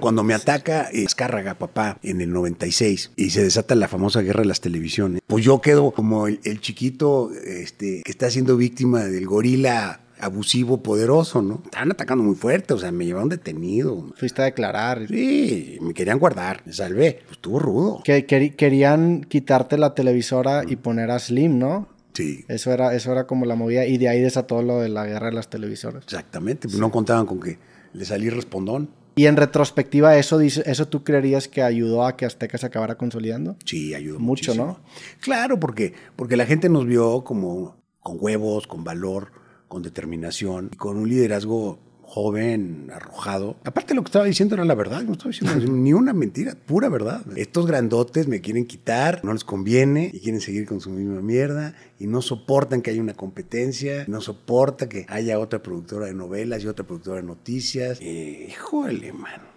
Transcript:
Cuando me ataca Escárraga, papá, en el 96, y se desata la famosa guerra de las televisiones, pues yo quedo como el, chiquito este, que está siendo víctima del gorila abusivo, poderoso, ¿no? Estaban atacando muy fuerte, o sea, me llevaron detenido. Fuiste a declarar. Sí, me querían guardar, me salvé. Pues estuvo rudo. Que, querían quitarte la televisora y poner a Slim, ¿no? Sí. Eso era, eso era como la movida, y de ahí desató lo de la guerra de las televisoras. Exactamente, pues no contaban con que le salí respondón. Y en retrospectiva, ¿eso, ¿eso tú creerías que ayudó a que aztecas se acabara consolidando? Sí, ayudó mucho, ¿no? Claro, porque, porque la gente nos vio como con huevos, con valor, con determinación y con un liderazgo joven, arrojado. Aparte lo que estaba diciendo era la verdad, no estaba diciendo ni una mentira, pura verdad. Estos grandotes me quieren quitar, no les conviene y quieren seguir con su misma mierda y no soportan que haya una competencia, no soporta que haya otra productora de novelas y otra productora de noticias. Eh, híjole, mano.